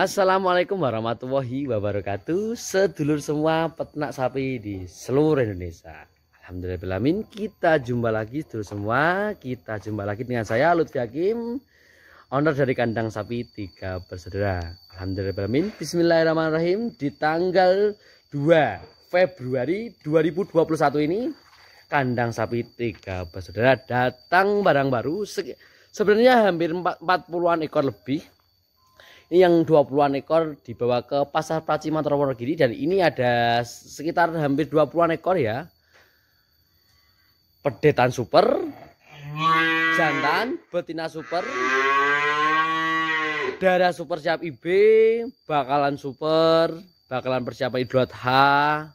Assalamualaikum warahmatullahi wabarakatuh Sedulur semua peternak sapi di seluruh Indonesia Alhamdulillah Kita jumpa lagi sedulur semua Kita jumpa lagi dengan saya Lutfi Hakim Owner dari kandang sapi 3 bersaudara Alhamdulillah Bismillahirrahmanirrahim Di tanggal 2 Februari 2021 ini Kandang sapi 3 bersaudara datang barang baru Sebenarnya hampir 40-an ekor lebih ini yang 20-an ekor dibawa ke pasar Pracima Giri dan ini ada sekitar hampir 20-an ekor ya. Pedetan super, jantan, betina super, darah super siap IB, bakalan super, bakalan persiapan Idul Adha,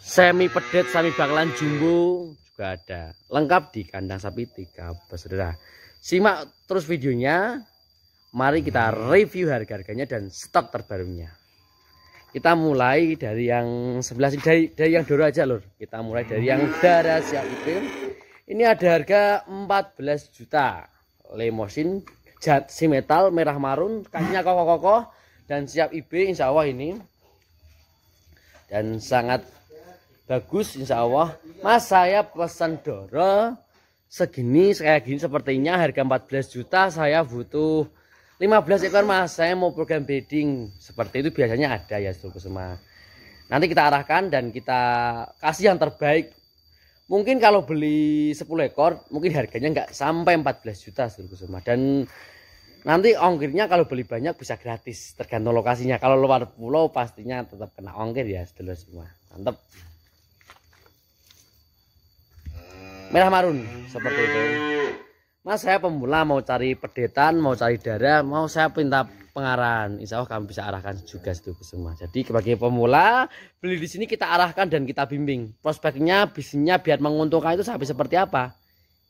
semi pedet, semi bakalan jumbo juga ada. Lengkap di kandang sapi tiga bersaudara. Nah, simak terus videonya. Mari kita review harga-harganya dan stok terbarunya. Kita mulai dari yang sebelah dari, dari yang Doro aja lur. Kita mulai dari yang Dara siap itu. Ini ada harga 14 juta. Lemosin jat si metal merah marun, kakinya kokoh-kokoh dan siap IB insya Allah ini. Dan sangat bagus insya Allah. Mas saya pesan Doro segini kayak gini sepertinya harga 14 juta saya butuh 15 ekor mas saya mau program breeding seperti itu biasanya ada ya seluruh semua nanti kita arahkan dan kita kasih yang terbaik mungkin kalau beli 10 ekor mungkin harganya nggak sampai 14 juta seluruh semua dan nanti ongkirnya kalau beli banyak bisa gratis tergantung lokasinya kalau luar pulau pastinya tetap kena ongkir ya setelah semua Mantep. merah marun seperti itu Mas saya pemula mau cari pedetan, mau cari darah, mau saya minta pengarahan. Insya Allah kamu bisa arahkan juga situ semua. Jadi sebagai pemula beli di sini kita arahkan dan kita bimbing. Prospeknya, bisnisnya biar menguntungkan itu sampai seperti apa.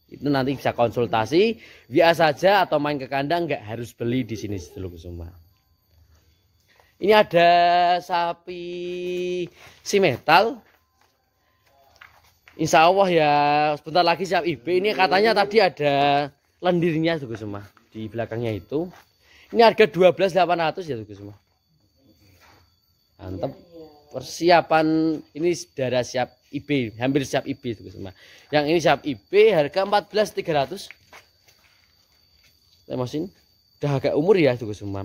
Itu nanti bisa konsultasi Biasa saja atau main ke kandang nggak harus beli di sini situ semua. Ini ada sapi si metal Insya Allah ya sebentar lagi siap IP ini katanya tadi ada lendirnya tuh semua di belakangnya itu ini harga 12.800 ya tuh semua mantap persiapan ini sudah siap IP hampir siap IP tuh semua yang ini siap IP harga 14.300 lemosin udah agak umur ya tuh semua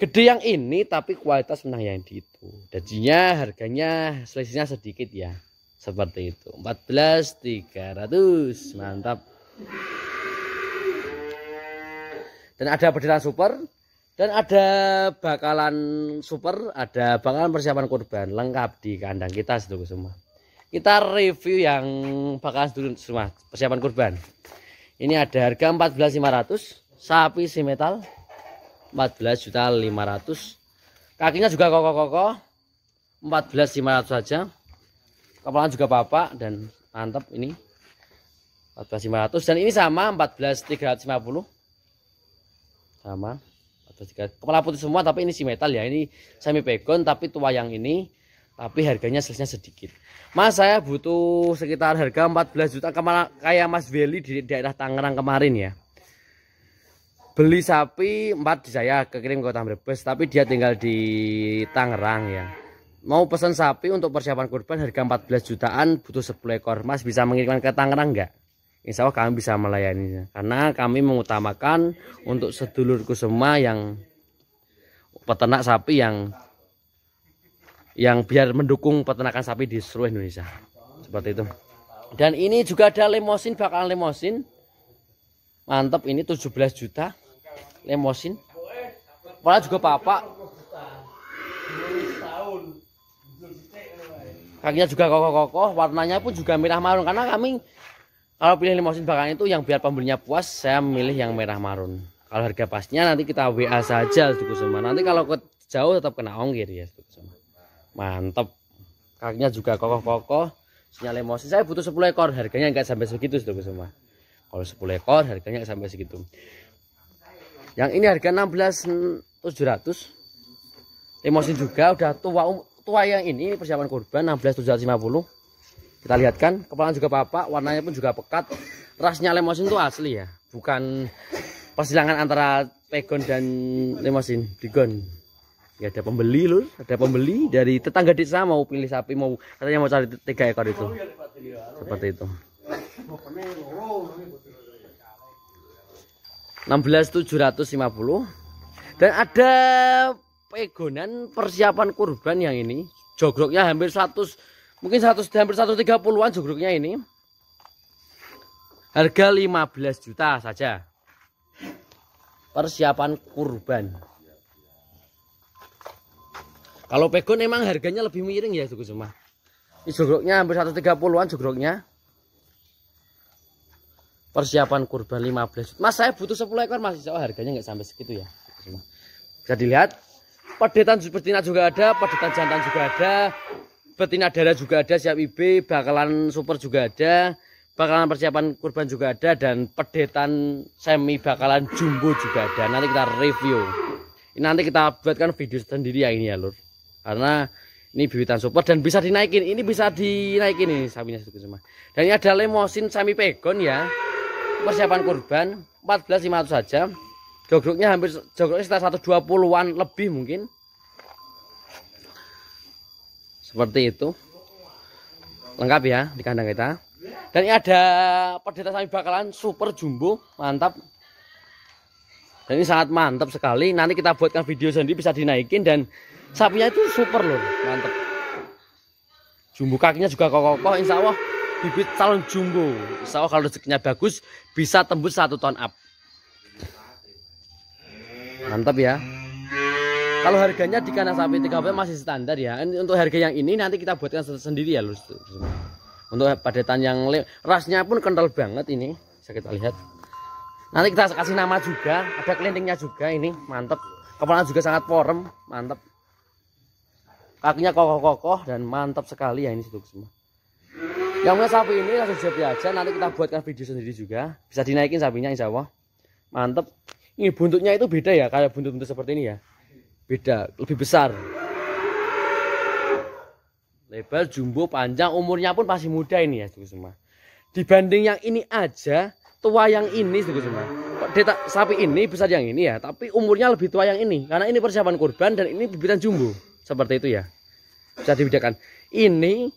gede yang ini tapi kualitas menang yang di itu jadinya harganya selisihnya sedikit ya seperti itu 14300 mantap dan ada bediran super dan ada bakalan super ada bakalan persiapan kurban lengkap di kandang kita sedulur semua kita review yang bakalan sedulur semua persiapan kurban ini ada harga 14500 sapi si metal 14.500 kakinya juga kokoh-kokoh 14.500 saja kepalan juga bapak dan mantap ini 14500 dan ini sama 14350 sama 14300 kepala putih semua tapi ini si metal ya ini semi pegon tapi tua yang ini tapi harganya selisihnya sedikit mas saya butuh sekitar harga 14 juta kemana kayak mas Veli di daerah Tangerang kemarin ya beli sapi empat di saya kekirim kota Brebes tapi dia tinggal di Tangerang ya mau pesan sapi untuk persiapan kurban harga 14 jutaan butuh 10 ekor mas bisa mengirimkan ke Tangerang enggak Insya Allah kami bisa melayani karena kami mengutamakan untuk sedulurku semua yang peternak sapi yang yang biar mendukung peternakan sapi di seluruh Indonesia seperti itu dan ini juga ada lemosin bakalan lemosin mantap ini 17 juta lemosin Pala juga papa kakinya juga kokoh-kokoh warnanya pun juga merah marun karena kami kalau pilih limousin bakalan itu yang biar pembelinya puas saya milih yang merah marun kalau harga pasnya nanti kita WA saja Duku semua nanti kalau ke jauh tetap kena ongkir ya Duku semua mantap kakinya juga kokoh-kokoh sinyal limousin saya butuh 10 ekor harganya enggak sampai segitu Duku semua kalau 10 ekor harganya sampai segitu yang ini harga 16.700 Emosi juga udah tua um- tua yang ini, persiapan kurban 16750 kita lihatkan kepala juga bapak warnanya pun juga pekat rasnya lemosin itu asli ya bukan persilangan antara pegon dan lemosin digon ya ada pembeli loh, ada pembeli dari tetangga desa mau pilih sapi mau katanya mau cari tiga ekor itu seperti itu 16750 dan ada pegonan persiapan kurban yang ini jogroknya hampir 100 mungkin 100 hampir 130-an jogroknya ini harga 15 juta saja persiapan kurban kalau pegon emang harganya lebih miring ya suku semua ini jogroknya hampir 130-an jogroknya persiapan kurban 15 juta mas saya butuh 10 ekor masih mas harganya nggak sampai segitu ya bisa dilihat Pedetan betina juga ada, pedetan jantan juga ada, betina darah juga ada, siap IB, bakalan super juga ada, bakalan persiapan kurban juga ada, dan pedetan semi bakalan jumbo juga ada. Nanti kita review. Ini Nanti kita buatkan video sendiri ya ini ya lur. Karena ini bibitan super dan bisa dinaikin. Ini bisa dinaikin ini sapinya satu semua. Dan ini ada lemosin semi pegon ya. Persiapan kurban 14.500 saja. Jogroknya hampir jogroknya sekitar 120-an lebih mungkin. Seperti itu. Lengkap ya di kandang kita. Dan ini ada pedeta sapi bakalan super jumbo, mantap. Dan ini sangat mantap sekali. Nanti kita buatkan video sendiri bisa dinaikin dan sapinya itu super loh, mantap. Jumbo kakinya juga kokoh-kokoh, insya Allah bibit calon jumbo. Insya Allah kalau rezekinya bagus bisa tembus satu ton up mantap ya kalau harganya di kandang sapi 3 masih standar ya untuk harga yang ini nanti kita buatkan sendiri ya lurus untuk padatan yang rasnya pun kental banget ini bisa kita lihat nanti kita kasih nama juga ada kelindingnya juga ini mantap kepala juga sangat forum mantap kakinya kokoh-kokoh dan mantap sekali ya ini situ semua yang punya sapi ini langsung siap aja nanti kita buatkan video sendiri juga bisa dinaikin sapinya insya Allah mantap ini buntutnya itu beda ya kayak buntut-buntut seperti ini ya beda lebih besar lebar jumbo panjang umurnya pun masih muda ini ya Suku semua dibanding yang ini aja tua yang ini Suku semua Deta, sapi ini besar yang ini ya tapi umurnya lebih tua yang ini karena ini persiapan kurban dan ini bibitan jumbo seperti itu ya bisa dibedakan ini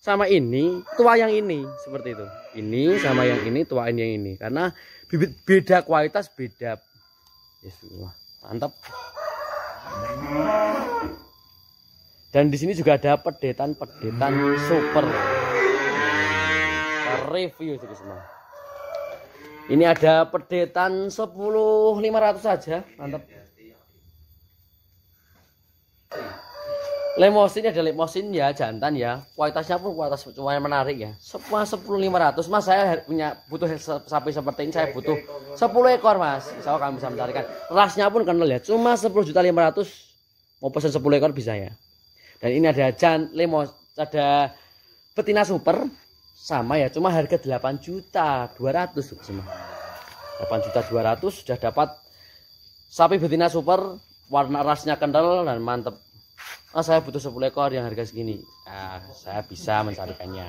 sama ini tua yang ini seperti itu ini sama yang ini tua ini yang ini karena bibit beda kualitas beda Bismillah. Ya, Mantap. Dan di sini juga ada pedetan-pedetan super. Review jadi semua. Ini ada pedetan 10 500 saja. Mantap. Lemosin ada lemosin ya jantan ya. Kualitasnya pun kualitas cuma yang menarik ya. Semua 10.500 Mas saya punya butuh sapi seperti ini saya butuh 10 ekor Mas. Insya Allah kami bisa mencarikan. Rasnya pun kenal ya. Cuma juta 10.500 mau pesan 10 ekor bisa ya. Dan ini ada jan lemos ada betina super sama ya cuma harga 8 juta 200 cuma 8 juta 200 sudah dapat sapi betina super warna rasnya kental dan mantep oh saya butuh 10 ekor yang harga segini nah, saya bisa mencarikannya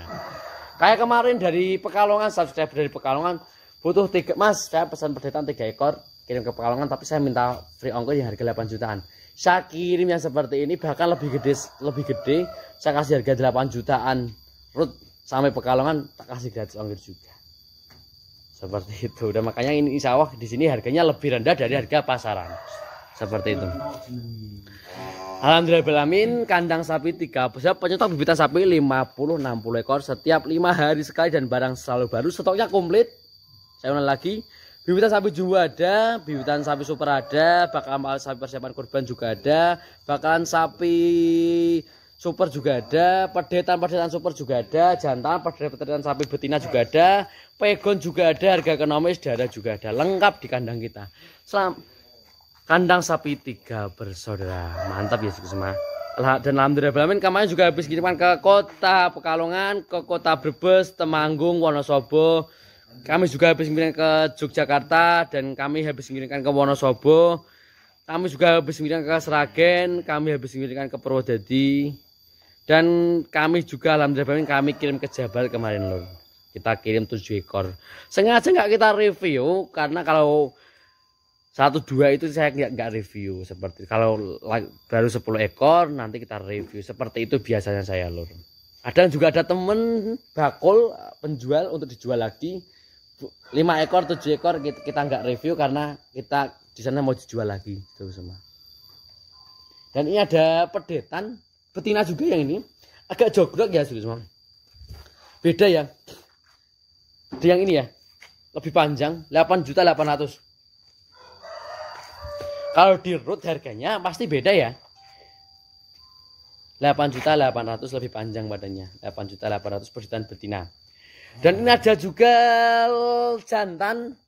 kayak kemarin dari Pekalongan subscriber dari Pekalongan butuh tiga mas saya pesan perdetan tiga ekor kirim ke Pekalongan tapi saya minta free ongkir yang harga 8 jutaan saya kirim yang seperti ini bahkan lebih gede lebih gede saya kasih harga 8 jutaan root sampai Pekalongan tak kasih gratis ongkir juga seperti itu dan makanya ini insya Allah di sini harganya lebih rendah dari harga pasaran seperti itu Alhamdulillah Belamin kandang sapi tiga. besar penyetok bibitan sapi 50 60 ekor setiap lima hari sekali dan barang selalu baru stoknya komplit. Saya ulang lagi, bibitan sapi jumbo ada, bibitan sapi super ada, bakal bakalan sapi persiapan kurban juga ada, bakalan sapi super juga ada, pedetan-pedetan super juga ada, jantan pedetan sapi betina juga ada, pegon juga ada, harga ekonomis ada juga ada, lengkap di kandang kita. Selamat kandang sapi tiga bersaudara mantap ya semua dan alhamdulillah belamin juga habis kiriman ke kota Pekalongan ke kota Brebes Temanggung Wonosobo kami juga habis ngirim ke Yogyakarta dan kami habis ngirimkan ke Wonosobo kami juga habis ngirim ke Seragen kami habis ngirimkan ke Purwodadi dan kami juga alhamdulillah belamin kami kirim ke Jabal kemarin loh. kita kirim tujuh ekor sengaja nggak kita review karena kalau satu dua itu saya nggak nggak review seperti kalau baru sepuluh ekor nanti kita review seperti itu biasanya saya lur ada juga ada temen bakul penjual untuk dijual lagi lima ekor 7 ekor kita nggak review karena kita di sana mau dijual lagi itu semua dan ini ada pedetan betina juga yang ini agak jogrok ya semua beda ya di yang ini ya lebih panjang 8 juta 800 kalau di root harganya pasti beda ya. 8 juta 800 lebih panjang badannya. 8 juta 800 perjutaan betina. Dan ini ada juga jantan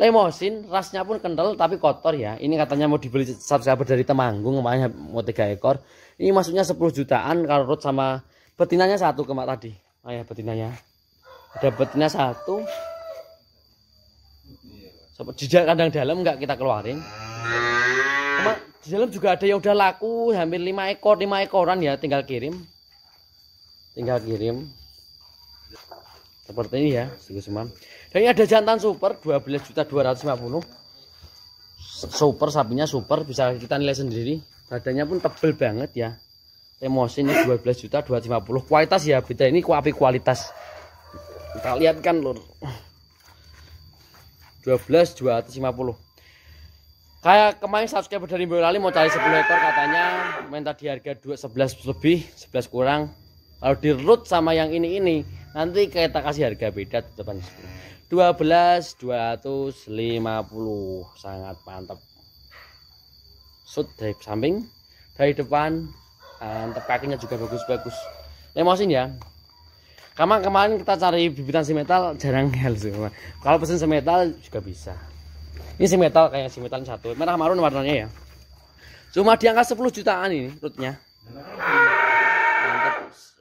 lemosin, rasnya pun kental tapi kotor ya. Ini katanya mau dibeli subscriber dari Temanggung, makanya mau tiga ekor. Ini maksudnya 10 jutaan kalau root sama betinanya satu kemak tadi. Ayah oh betinanya. Ada betina satu, jejak kandang dalam nggak kita keluarin Cuma, di dalam juga ada yang udah laku hampir 5 ekor 5 ekoran ya tinggal kirim tinggal kirim seperti ini ya semua dan ini ada jantan super juta 12 250 super sapinya super bisa kita nilai sendiri badannya pun tebel banget ya emosi ini 12 juta 250 kualitas ya beda ini api kualitas kita lihat kan lur 12 250 kayak kemarin subscriber dari Boyolali mau cari 10 ekor katanya minta di harga 11 lebih 11 kurang kalau di root sama yang ini ini nanti kita kasih harga beda teman 10 12 250 sangat mantap shoot dari samping dari depan dan packingnya juga bagus-bagus emosin ya karena kemarin kita cari bibitan si metal jarang hel semua. Kalau pesen si metal juga bisa. Ini si metal kayak si metal satu. Merah marun warnanya ya. Cuma di angka 10 jutaan ini rootnya.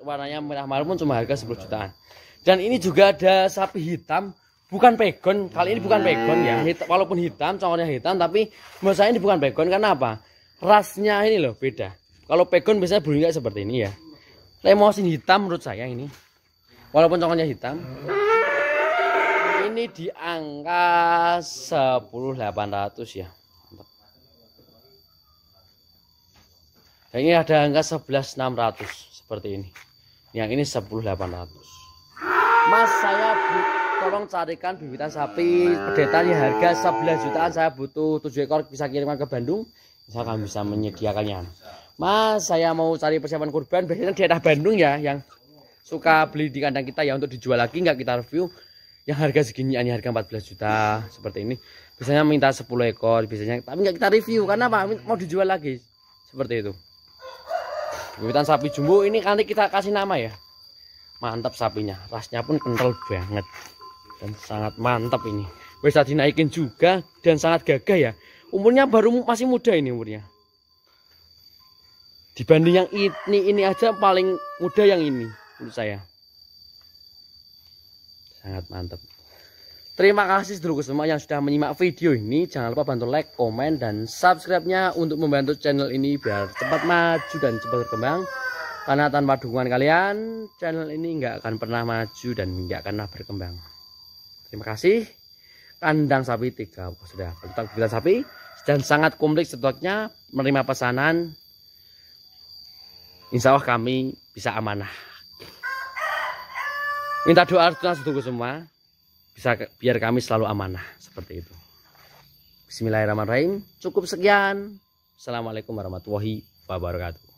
Warnanya merah marun pun cuma harga 10 jutaan. Dan ini juga ada sapi hitam bukan pegon kali ini bukan pegon ya hitam, walaupun hitam cowoknya hitam tapi menurut saya ini bukan pegon karena apa rasnya ini loh beda kalau pegon biasanya bulunya seperti ini ya lemosin hitam menurut saya ini walaupun congkonnya hitam ini di angka 10.800 ya Dan ini ada angka 11.600 seperti ini yang ini 10.800 mas saya tolong carikan bibitan sapi pedetan harga 11 jutaan saya butuh 7 ekor bisa kirimkan ke Bandung saya akan bisa menyediakannya mas saya mau cari persiapan kurban biasanya daerah Bandung ya yang suka beli di kandang kita ya untuk dijual lagi nggak kita review yang harga segini ini harga 14 juta seperti ini biasanya minta 10 ekor biasanya tapi nggak kita review karena apa mau dijual lagi seperti itu bibitan sapi jumbo ini nanti kita kasih nama ya mantap sapinya rasnya pun kental banget dan sangat mantap ini bisa dinaikin juga dan sangat gagah ya umurnya baru masih muda ini umurnya dibanding yang ini ini aja paling muda yang ini menurut saya sangat mantap terima kasih seluruh semua yang sudah menyimak video ini jangan lupa bantu like komen dan subscribe nya untuk membantu channel ini biar cepat maju dan cepat berkembang karena tanpa dukungan kalian channel ini nggak akan pernah maju dan nggak akan pernah berkembang terima kasih kandang sapi tiga sudah tentang kita sapi dan sangat komplit stoknya menerima pesanan Insya Allah kami bisa amanah minta doa setuju semua bisa biar kami selalu amanah seperti itu Bismillahirrahmanirrahim cukup sekian Assalamualaikum warahmatullahi wabarakatuh